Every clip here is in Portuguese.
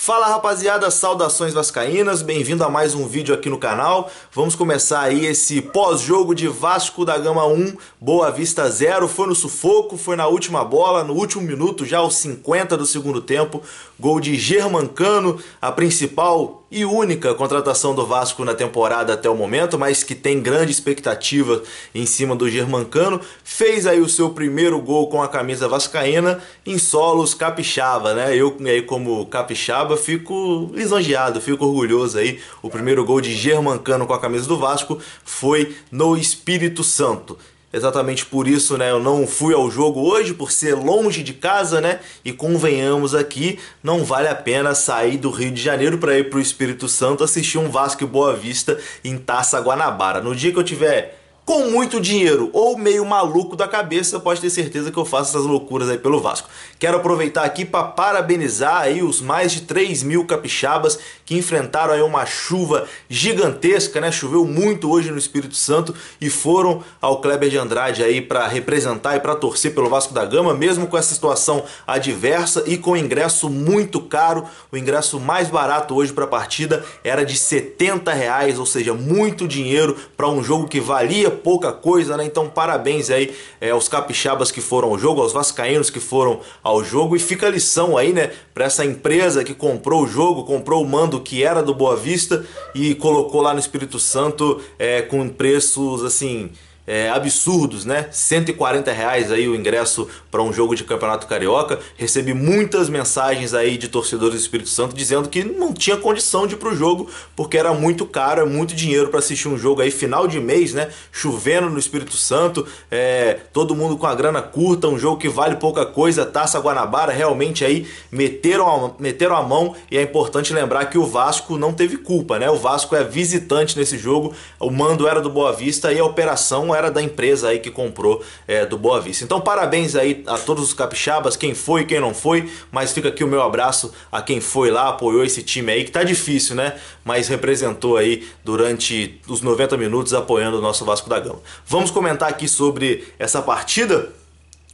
Fala rapaziada, saudações vascaínas, bem-vindo a mais um vídeo aqui no canal. Vamos começar aí esse pós-jogo de Vasco da Gama 1, Boa Vista 0. Foi no sufoco, foi na última bola, no último minuto, já aos 50 do segundo tempo. Gol de Germancano, a principal e única contratação do Vasco na temporada até o momento, mas que tem grande expectativa em cima do Germancano, fez aí o seu primeiro gol com a camisa vascaína em solos capixaba, né? Eu aí como capixaba fico lisonjeado, fico orgulhoso aí. O primeiro gol de Germancano com a camisa do Vasco foi no Espírito Santo. Exatamente por isso, né? Eu não fui ao jogo hoje por ser longe de casa, né? E convenhamos aqui, não vale a pena sair do Rio de Janeiro para ir para o Espírito Santo assistir um Vasco e Boa Vista em Taça Guanabara. No dia que eu tiver com muito dinheiro ou meio maluco da cabeça, pode ter certeza que eu faço essas loucuras aí pelo Vasco. Quero aproveitar aqui para parabenizar aí os mais de 3 mil capixabas que enfrentaram aí uma chuva gigantesca, né? Choveu muito hoje no Espírito Santo e foram ao Kleber de Andrade aí para representar e para torcer pelo Vasco da Gama, mesmo com essa situação adversa e com ingresso muito caro. O ingresso mais barato hoje para a partida era de 70 reais, ou seja, muito dinheiro para um jogo que valia pouca coisa, né? Então parabéns aí é, aos capixabas que foram ao jogo, aos vascaínos que foram ao jogo e fica a lição aí, né, para essa empresa que comprou o jogo, comprou o mando que era do Boa Vista e colocou lá no Espírito Santo é, com preços assim é, absurdos, né? 140 reais aí o ingresso para um jogo de campeonato carioca. Recebi muitas mensagens aí de torcedores do Espírito Santo dizendo que não tinha condição de ir pro jogo porque era muito caro, é muito dinheiro para assistir um jogo aí final de mês, né? Chovendo no Espírito Santo, é, todo mundo com a grana curta, um jogo que vale pouca coisa, Taça Guanabara realmente aí meteram a, meteram a mão e é importante lembrar que o Vasco não teve culpa, né? O Vasco é visitante nesse jogo, o mando era do Boa Vista e a operação era da empresa aí que comprou é, do Boa Vista. Então parabéns aí a todos os capixabas, quem foi, quem não foi, mas fica aqui o meu abraço a quem foi lá, apoiou esse time aí, que tá difícil, né? Mas representou aí durante os 90 minutos apoiando o nosso Vasco da Gama. Vamos comentar aqui sobre essa partida?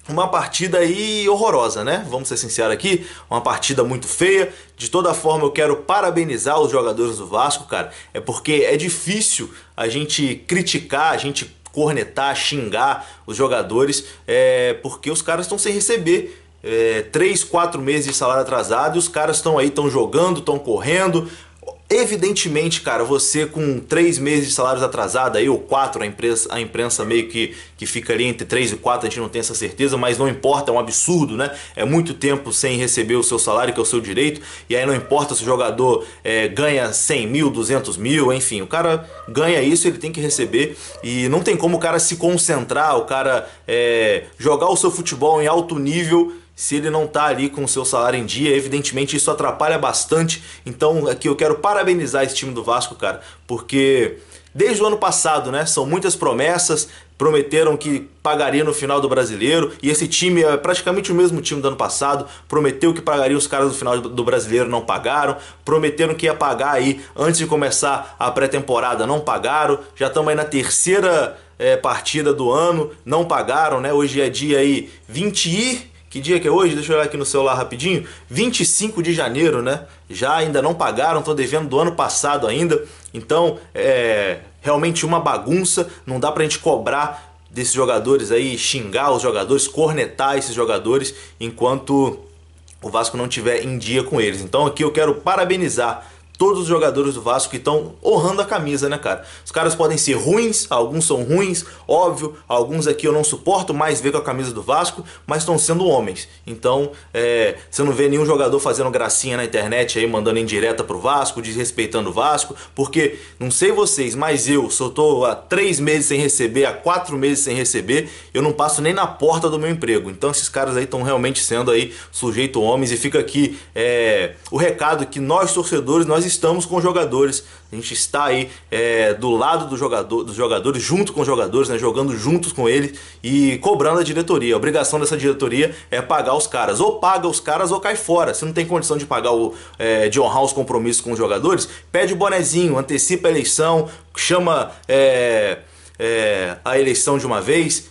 Uma partida aí horrorosa, né? Vamos ser sinceros aqui, uma partida muito feia. De toda forma, eu quero parabenizar os jogadores do Vasco, cara. É porque é difícil a gente criticar, a gente cornetar, xingar os jogadores, é, porque os caras estão sem receber é, três, quatro meses de salário atrasado e os caras estão aí, estão jogando, estão correndo, Evidentemente, cara, você com três meses de salários atrasado, aí ou quatro, a imprensa, a imprensa meio que, que fica ali entre três e quatro, a gente não tem essa certeza, mas não importa, é um absurdo, né? É muito tempo sem receber o seu salário, que é o seu direito, e aí não importa se o jogador é, ganha 100 mil, 200 mil, enfim, o cara ganha isso, ele tem que receber, e não tem como o cara se concentrar, o cara é, jogar o seu futebol em alto nível se ele não está ali com o seu salário em dia, evidentemente isso atrapalha bastante. Então aqui eu quero parabenizar esse time do Vasco, cara, porque desde o ano passado, né, são muitas promessas, prometeram que pagaria no final do Brasileiro, e esse time é praticamente o mesmo time do ano passado, prometeu que pagaria os caras no final do Brasileiro, não pagaram, prometeram que ia pagar aí antes de começar a pré-temporada, não pagaram, já estamos aí na terceira é, partida do ano, não pagaram, né, hoje é dia aí 20 e que dia que é hoje? Deixa eu olhar aqui no celular rapidinho. 25 de janeiro, né? Já ainda não pagaram, estou devendo do ano passado ainda. Então, é realmente uma bagunça. Não dá pra gente cobrar desses jogadores aí, xingar os jogadores, cornetar esses jogadores enquanto o Vasco não tiver em dia com eles. Então, aqui eu quero parabenizar todos os jogadores do Vasco que estão honrando a camisa, né, cara? Os caras podem ser ruins, alguns são ruins, óbvio, alguns aqui eu não suporto mais ver com a camisa do Vasco, mas estão sendo homens. Então, é, você não vê nenhum jogador fazendo gracinha na internet aí, mandando indireta pro Vasco, desrespeitando o Vasco, porque, não sei vocês, mas eu, se tô há três meses sem receber, há quatro meses sem receber, eu não passo nem na porta do meu emprego. Então, esses caras aí estão realmente sendo aí sujeito homens e fica aqui é, o recado que nós, torcedores, nós nós estamos com jogadores, a gente está aí é, do lado do jogador, dos jogadores, junto com os jogadores, né, jogando juntos com eles e cobrando a diretoria. A obrigação dessa diretoria é pagar os caras. Ou paga os caras ou cai fora. Se não tem condição de pagar o, é, de honrar os compromissos com os jogadores, pede o bonezinho, antecipa a eleição, chama é, é a eleição de uma vez,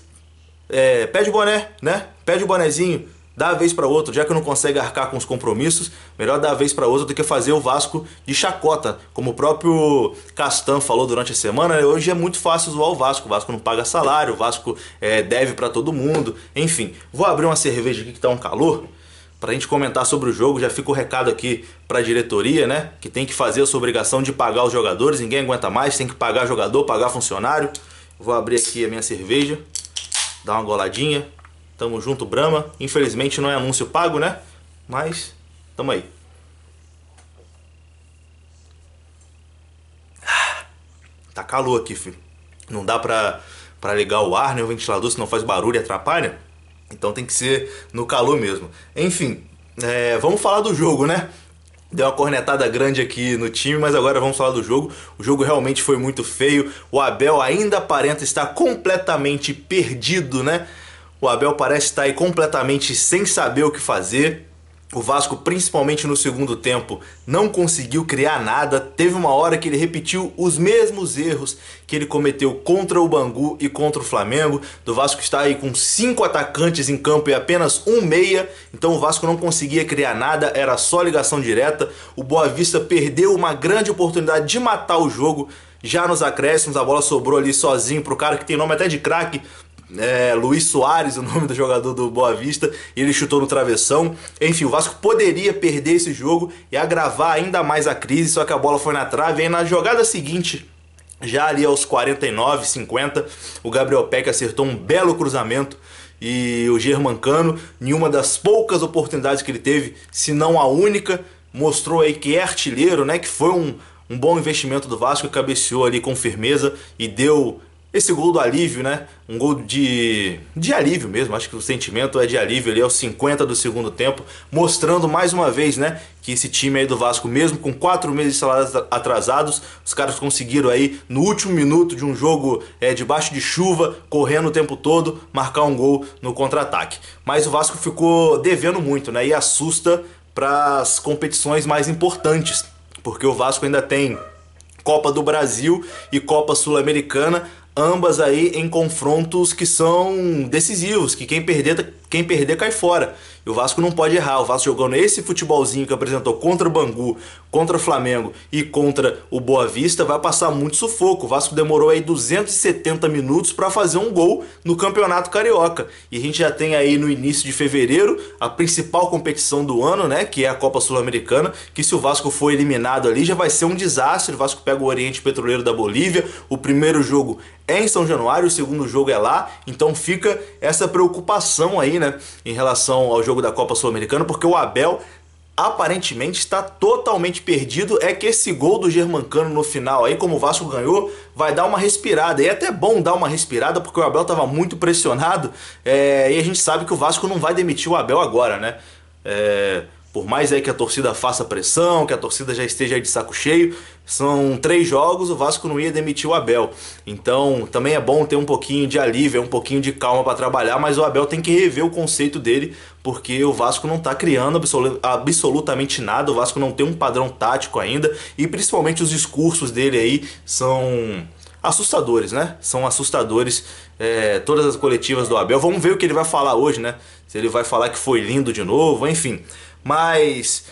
é, pede o boné, né? Pede o bonezinho Dá a vez para outro, já que não consegue arcar com os compromissos, melhor dar a vez para outro do que fazer o Vasco de chacota, como o próprio Castan falou durante a semana. Né? Hoje é muito fácil zoar o Vasco, o Vasco não paga salário, o Vasco é, deve para todo mundo, enfim. Vou abrir uma cerveja aqui que tá um calor para a gente comentar sobre o jogo, já fica o recado aqui para a diretoria, né? Que tem que fazer a sua obrigação de pagar os jogadores, ninguém aguenta mais, tem que pagar jogador, pagar funcionário. Vou abrir aqui a minha cerveja, dar uma goladinha. Tamo junto, Brahma. Infelizmente não é anúncio pago, né? Mas tamo aí. Ah, tá calor aqui, filho. Não dá pra, pra ligar o ar, nem o ventilador, senão faz barulho e atrapalha. Então tem que ser no calor mesmo. Enfim, é, vamos falar do jogo, né? Deu uma cornetada grande aqui no time, mas agora vamos falar do jogo. O jogo realmente foi muito feio. O Abel ainda aparenta estar completamente perdido, né? O Abel parece estar aí completamente sem saber o que fazer. O Vasco, principalmente no segundo tempo, não conseguiu criar nada. Teve uma hora que ele repetiu os mesmos erros que ele cometeu contra o Bangu e contra o Flamengo. Do Vasco está aí com cinco atacantes em campo e apenas um meia. Então o Vasco não conseguia criar nada, era só ligação direta. O Boa Vista perdeu uma grande oportunidade de matar o jogo. Já nos acréscimos, a bola sobrou ali sozinho para o cara que tem nome até de craque, é, Luiz Soares, o nome do jogador do Boa Vista, ele chutou no travessão. Enfim, o Vasco poderia perder esse jogo e agravar ainda mais a crise, só que a bola foi na trave. E aí, na jogada seguinte, já ali aos 49, 50, o Gabriel Peck acertou um belo cruzamento e o Germancano, em uma das poucas oportunidades que ele teve, se não a única, mostrou aí que é artilheiro, né? Que foi um, um bom investimento do Vasco, cabeceou ali com firmeza e deu esse gol do alívio, né? Um gol de, de alívio mesmo, acho que o sentimento é de alívio ali aos 50 do segundo tempo, mostrando mais uma vez, né, que esse time aí do Vasco, mesmo com quatro meses de salários atrasados, os caras conseguiram aí no último minuto de um jogo é, debaixo de chuva, correndo o tempo todo, marcar um gol no contra-ataque. Mas o Vasco ficou devendo muito, né? E assusta para as competições mais importantes, porque o Vasco ainda tem Copa do Brasil e Copa Sul-Americana ambas aí em confrontos que são decisivos, que quem perder, tá, quem perder cai fora. E o Vasco não pode errar. O Vasco jogando esse futebolzinho que apresentou contra o Bangu, contra o Flamengo e contra o Boa Vista, vai passar muito sufoco. O Vasco demorou aí 270 minutos para fazer um gol no Campeonato Carioca. E a gente já tem aí no início de fevereiro a principal competição do ano, né, que é a Copa Sul-Americana, que se o Vasco for eliminado ali já vai ser um desastre. O Vasco pega o Oriente Petroleiro da Bolívia. O primeiro jogo é em São Januário, o segundo jogo é lá. Então fica essa preocupação aí, né, em relação ao jogo jogo da Copa Sul-Americana, porque o Abel aparentemente está totalmente perdido. É que esse gol do Germancano no final, aí como o Vasco ganhou, vai dar uma respirada. E é até bom dar uma respirada, porque o Abel estava muito pressionado. É, e a gente sabe que o Vasco não vai demitir o Abel agora, né? É, por mais aí que a torcida faça pressão, que a torcida já esteja de saco cheio, são três jogos, o Vasco não ia demitir o Abel. Então também é bom ter um pouquinho de alívio, um pouquinho de calma para trabalhar, mas o Abel tem que rever o conceito dele, porque o Vasco não está criando absolutamente nada, o Vasco não tem um padrão tático ainda, e principalmente os discursos dele aí são assustadores, né? São assustadores é, todas as coletivas do Abel. Vamos ver o que ele vai falar hoje, né? Se ele vai falar que foi lindo de novo, enfim. Mas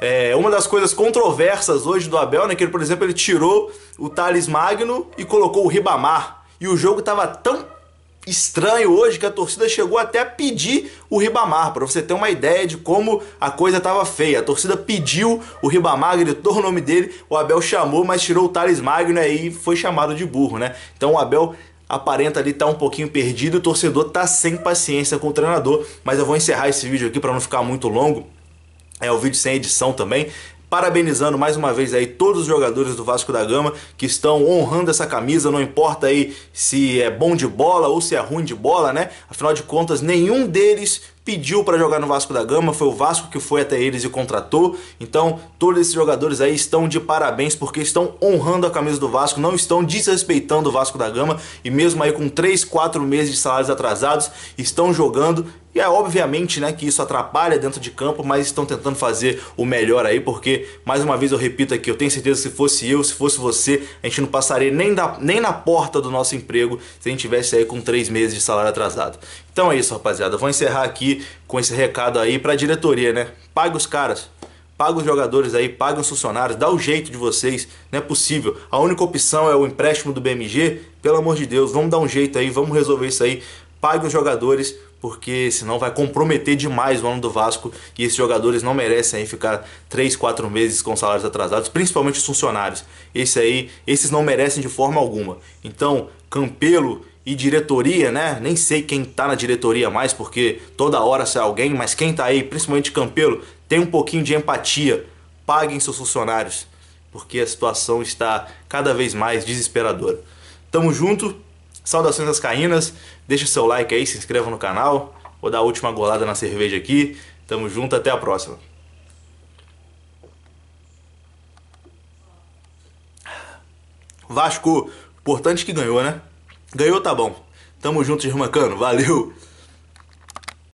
é, uma das coisas controversas hoje do Abel, né, que ele, por exemplo, ele tirou o Thales Magno e colocou o Ribamar. E o jogo estava tão estranho hoje que a torcida chegou até a pedir o Ribamar, para você ter uma ideia de como a coisa estava feia. A torcida pediu o Ribamar, gritou o nome dele, o Abel chamou, mas tirou o Thales Magno e foi chamado de burro, né? Então o Abel aparenta ali estar tá um pouquinho perdido, o torcedor tá sem paciência com o treinador, mas eu vou encerrar esse vídeo aqui para não ficar muito longo. É o vídeo sem edição também. Parabenizando mais uma vez aí todos os jogadores do Vasco da Gama que estão honrando essa camisa, não importa aí se é bom de bola ou se é ruim de bola, né? Afinal de contas, nenhum deles pediu para jogar no Vasco da Gama, foi o Vasco que foi até eles e contratou. Então, todos esses jogadores aí estão de parabéns porque estão honrando a camisa do Vasco, não estão desrespeitando o Vasco da Gama e mesmo aí com 3, 4 meses de salários atrasados, estão jogando e é obviamente, né, que isso atrapalha dentro de campo, mas estão tentando fazer o melhor aí porque mais uma vez eu repito aqui, eu tenho tenho certeza que se fosse eu, se fosse você, a gente não passaria nem, da, nem na porta do nosso emprego se a gente tivesse aí com três meses de salário atrasado. Então é isso, rapaziada. Vou encerrar aqui com esse recado aí pra diretoria, né? Paga os caras. Paga os jogadores aí, paga os funcionários, dá o jeito de vocês, não é possível. A única opção é o empréstimo do BMG, pelo amor de Deus, vamos dar um jeito aí, vamos resolver isso aí. Paga os jogadores, porque senão vai comprometer demais o ano do Vasco e esses jogadores não merecem aí ficar 3, 4 meses com salários atrasados, principalmente os funcionários. Esse aí, esses não merecem de forma alguma. Então, Campelo e diretoria, né? Nem sei quem tá na diretoria mais, porque toda hora sai alguém, mas quem tá aí, principalmente Campelo, tem um pouquinho de empatia. Paguem seus funcionários, porque a situação está cada vez mais desesperadora. Tamo junto, Saudações caínas, deixe seu like aí, se inscreva no canal. Vou dar a última golada na cerveja aqui. Tamo junto, até a próxima. Vasco, importante que ganhou, né? Ganhou tá bom. Tamo junto, Germancano. Valeu!